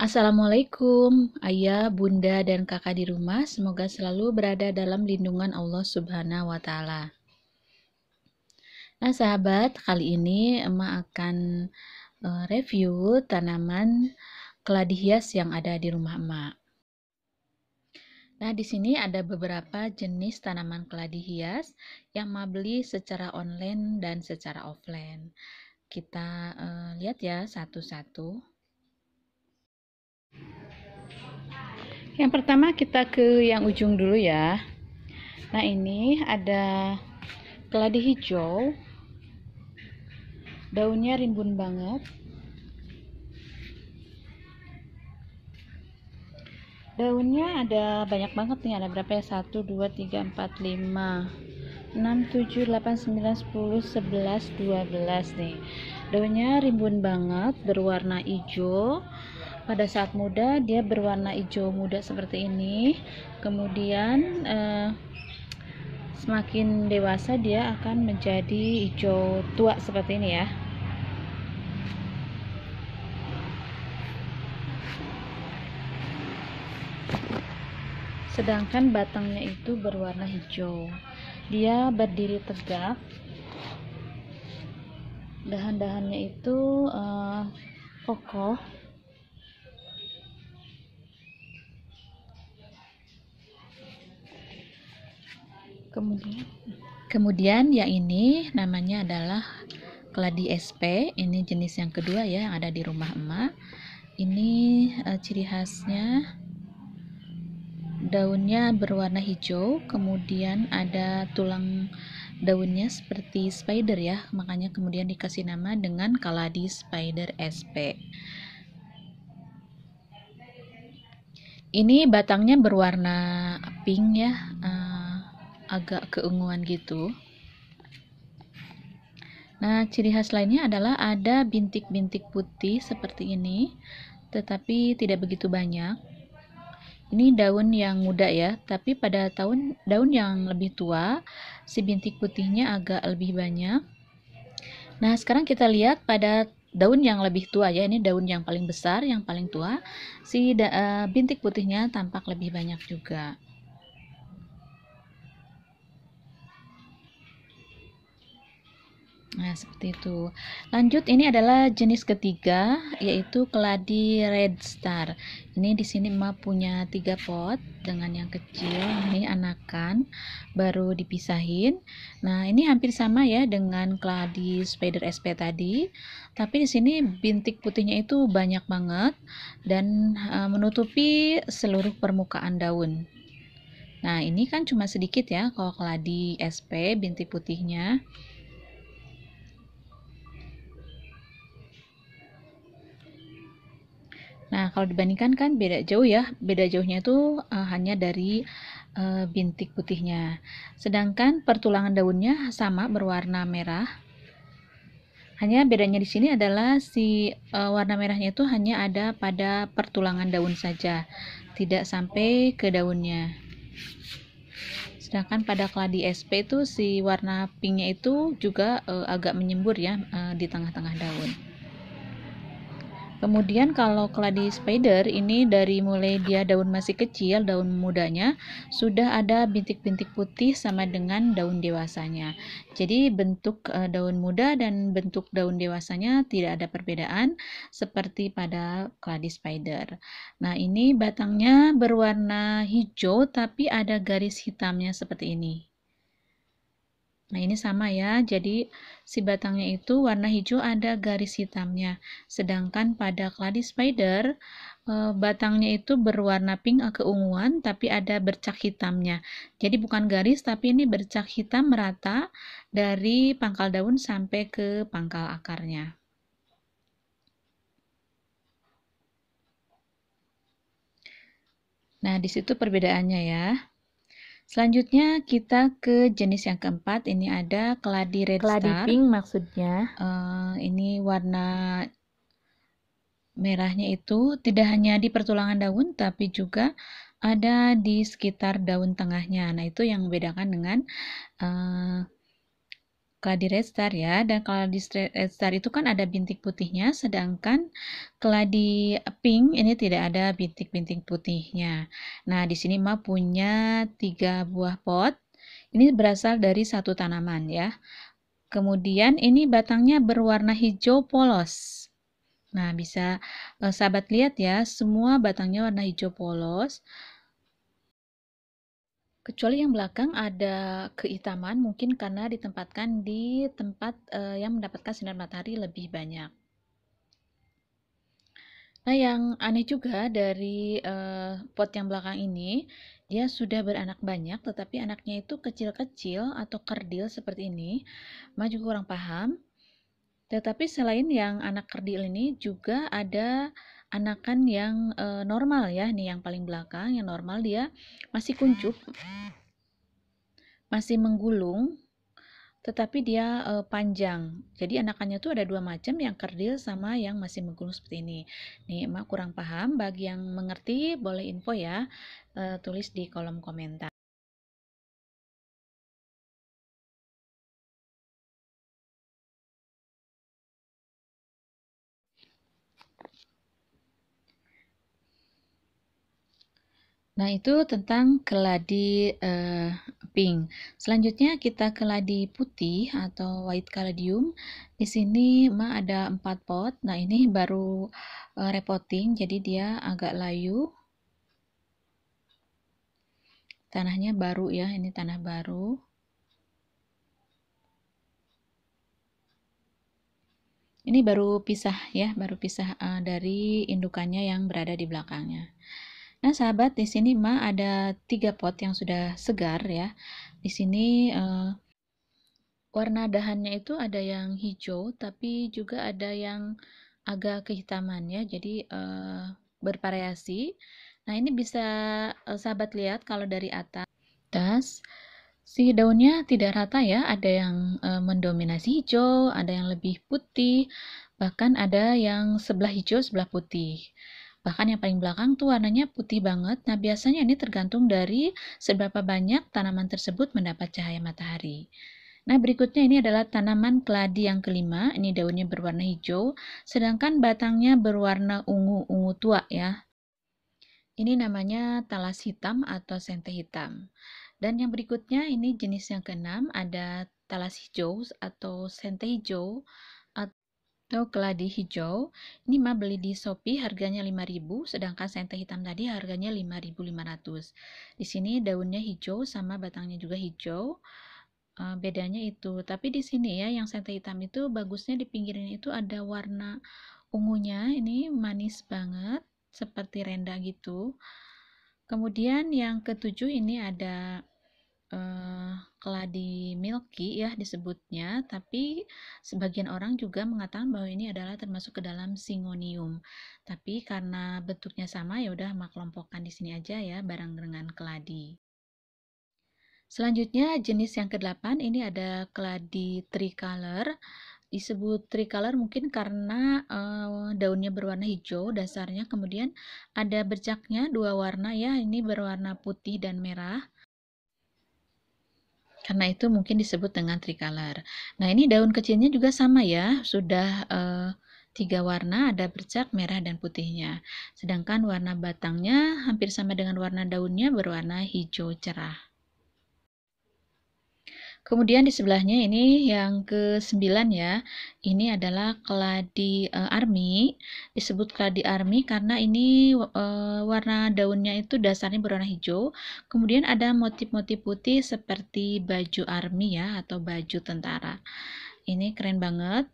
Assalamualaikum, ayah, bunda, dan kakak di rumah. Semoga selalu berada dalam lindungan Allah Subhanahu wa Ta'ala. Nah, sahabat, kali ini emak akan eh, review tanaman keladi hias yang ada di rumah emak. Nah, di sini ada beberapa jenis tanaman keladi hias yang emak beli secara online dan secara offline. Kita uh, lihat ya satu-satu. Yang pertama kita ke yang ujung dulu ya. Nah ini ada keladi hijau. Daunnya rimbun banget. Daunnya ada banyak banget nih. Ada berapa ya? Satu, dua, tiga, empat, lima, enam, tujuh, delapan, sembilan, sepuluh, sebelas, dua belas nih. Daunnya rimbun banget. Berwarna hijau pada saat muda dia berwarna hijau muda seperti ini kemudian eh, semakin dewasa dia akan menjadi hijau tua seperti ini ya sedangkan batangnya itu berwarna hijau dia berdiri tegak dahan-dahannya itu uh, kokoh kemudian kemudian yang ini namanya adalah keladi SP ini jenis yang kedua ya yang ada di rumah emak ini e, ciri khasnya daunnya berwarna hijau kemudian ada tulang daunnya seperti spider ya makanya kemudian dikasih nama dengan keladi spider SP ini batangnya berwarna pink ya e, agak keunguan gitu. Nah, ciri khas lainnya adalah ada bintik-bintik putih seperti ini, tetapi tidak begitu banyak. Ini daun yang muda ya, tapi pada tahun daun yang lebih tua, si bintik putihnya agak lebih banyak. Nah, sekarang kita lihat pada daun yang lebih tua ya, ini daun yang paling besar, yang paling tua, si da, uh, bintik putihnya tampak lebih banyak juga. Nah, seperti itu. Lanjut, ini adalah jenis ketiga, yaitu keladi red star. Ini di sini emak punya tiga pot dengan yang kecil, ini anakan, baru dipisahin. Nah, ini hampir sama ya dengan keladi spider sp tadi, tapi di sini bintik putihnya itu banyak banget dan e, menutupi seluruh permukaan daun. Nah, ini kan cuma sedikit ya kalau keladi SP bintik putihnya. Nah, kalau dibandingkan kan beda jauh ya. Beda jauhnya itu uh, hanya dari uh, bintik putihnya. Sedangkan pertulangan daunnya sama berwarna merah. Hanya bedanya di sini adalah si uh, warna merahnya itu hanya ada pada pertulangan daun saja, tidak sampai ke daunnya. Sedangkan pada keladi SP itu si warna pinknya itu juga uh, agak menyembur ya uh, di tengah-tengah daun. Kemudian kalau keladi spider ini dari mulai dia daun masih kecil, daun mudanya sudah ada bintik-bintik putih sama dengan daun dewasanya. Jadi bentuk eh, daun muda dan bentuk daun dewasanya tidak ada perbedaan seperti pada keladi spider. Nah, ini batangnya berwarna hijau tapi ada garis hitamnya seperti ini. Nah, ini sama ya. Jadi, si batangnya itu warna hijau ada garis hitamnya. Sedangkan pada clady spider, eh, batangnya itu berwarna pink eh, keunguan tapi ada bercak hitamnya. Jadi bukan garis tapi ini bercak hitam merata dari pangkal daun sampai ke pangkal akarnya. Nah, disitu perbedaannya ya. Selanjutnya kita ke jenis yang keempat. Ini ada keladi red keladi star. Keladi pink maksudnya. Uh, ini warna merahnya itu tidak hanya di pertulangan daun tapi juga ada di sekitar daun tengahnya. Nah itu yang membedakan dengan uh, keladi red star ya. Dan keladi red star itu kan ada bintik putihnya, sedangkan keladi pink ini tidak ada bintik-bintik putihnya. Nah, di sini Ma punya tiga buah pot. Ini berasal dari satu tanaman ya. Kemudian ini batangnya berwarna hijau polos. Nah, bisa eh, sahabat lihat ya, semua batangnya warna hijau polos. Kecuali yang belakang ada kehitaman, mungkin karena ditempatkan di tempat eh, yang mendapatkan sinar matahari lebih banyak. Nah, yang aneh juga dari uh, pot yang belakang ini, dia sudah beranak banyak, tetapi anaknya itu kecil-kecil atau kerdil seperti ini. Ma juga kurang paham. Tetapi selain yang anak kerdil ini, juga ada anakan yang uh, normal ya, nih yang paling belakang, yang normal dia masih kuncup, masih menggulung, tetapi dia e, panjang. Jadi anakannya tuh ada dua macam, yang kerdil sama yang masih menggulung seperti ini. Nih, emak kurang paham. Bagi yang mengerti, boleh info ya, e, tulis di kolom komentar. Nah, itu tentang keladi eh, pink. Selanjutnya kita ke putih atau white caladium. Di sini ma ada empat pot. Nah, ini baru uh, eh, repotting jadi dia agak layu. Tanahnya baru ya, ini tanah baru. Ini baru pisah ya, baru pisah uh, dari indukannya yang berada di belakangnya. Nah, sahabat, di sini Ma ada tiga pot yang sudah segar ya. Di sini uh, warna dahannya itu ada yang hijau, tapi juga ada yang agak kehitaman ya. Jadi uh, bervariasi. Nah, ini bisa uh, sahabat lihat kalau dari atas. Tas si daunnya tidak rata ya, ada yang e, mendominasi hijau, ada yang lebih putih, bahkan ada yang sebelah hijau, sebelah putih. Bahkan yang paling belakang tuh warnanya putih banget. Nah, biasanya ini tergantung dari seberapa banyak tanaman tersebut mendapat cahaya matahari. Nah, berikutnya ini adalah tanaman keladi yang kelima. Ini daunnya berwarna hijau, sedangkan batangnya berwarna ungu-ungu tua ya. Ini namanya talas hitam atau sente hitam. Dan yang berikutnya ini jenis yang keenam ada talas hijau atau sente hijau atau keladi hijau. Ini mah beli di Shopee harganya 5000 sedangkan sente hitam tadi harganya 5500 Di sini daunnya hijau sama batangnya juga hijau. e, bedanya itu. Tapi di sini ya yang sente hitam itu bagusnya di pinggirin itu ada warna ungunya. Ini manis banget seperti renda gitu. Kemudian yang ketujuh ini ada Eh, keladi milky ya disebutnya, tapi sebagian orang juga mengatakan bahwa ini adalah termasuk ke dalam singonium. Tapi karena bentuknya sama ya udah mak kelompokkan di sini aja ya barang dengan keladi. Selanjutnya jenis yang kedelapan ini ada keladi tricolor. Disebut tricolor mungkin karena uh, daunnya berwarna hijau dasarnya kemudian ada bercaknya dua warna ya, ini berwarna putih dan merah. Karena itu mungkin disebut dengan tricolor. Nah, ini daun kecilnya juga sama ya, sudah eh, tiga warna, ada bercak merah dan putihnya. Sedangkan warna batangnya hampir sama dengan warna daunnya berwarna hijau cerah. Kemudian di sebelahnya ini yang ke-9 ya. Ini adalah keladi uh, eh, army. Disebut keladi army karena ini uh, warna daunnya itu dasarnya berwarna hijau. Kemudian ada motif-motif putih seperti baju army ya atau baju tentara. Ini keren banget.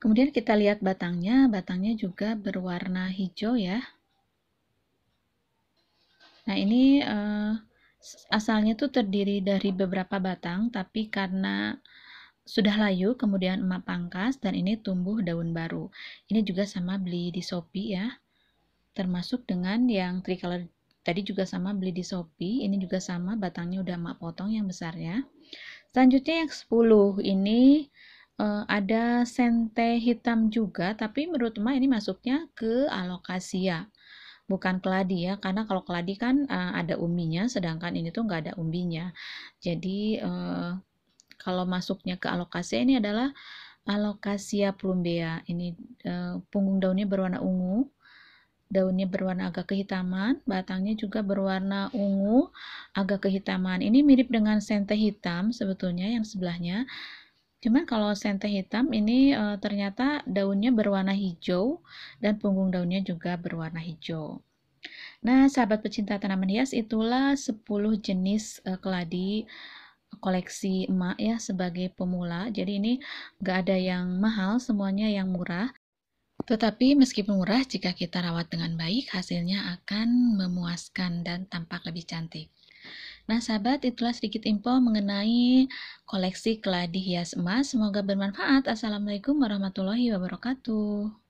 Kemudian kita lihat batangnya, batangnya juga berwarna hijau ya. Nah, ini uh, asalnya itu terdiri dari beberapa batang, tapi karena sudah layu, kemudian emak pangkas dan ini tumbuh daun baru. Ini juga sama beli di Shopee ya. Termasuk dengan yang tricolor tadi juga sama beli di Shopee, ini juga sama batangnya udah emak potong yang besarnya. Selanjutnya yang 10 ini uh, ada sente hitam juga, tapi menurut emak ini masuknya ke alokasia bukan keladi ya karena kalau keladi kan uh, ada umbinya sedangkan ini tuh nggak ada umbinya jadi uh, kalau masuknya ke alokasi ini adalah alokasia plumbea ini uh, punggung daunnya berwarna ungu daunnya berwarna agak kehitaman, batangnya juga berwarna ungu agak kehitaman. Ini mirip dengan sente hitam sebetulnya yang sebelahnya. Cuman kalau sente hitam ini e, ternyata daunnya berwarna hijau dan punggung daunnya juga berwarna hijau. Nah, sahabat pecinta tanaman hias itulah 10 jenis e, keladi koleksi emak ya sebagai pemula. Jadi ini nggak ada yang mahal, semuanya yang murah. Tetapi meskipun murah, jika kita rawat dengan baik, hasilnya akan memuaskan dan tampak lebih cantik. Nah, sahabat, itulah sedikit info mengenai koleksi keladi hias emas. Semoga bermanfaat. Assalamualaikum warahmatullahi wabarakatuh.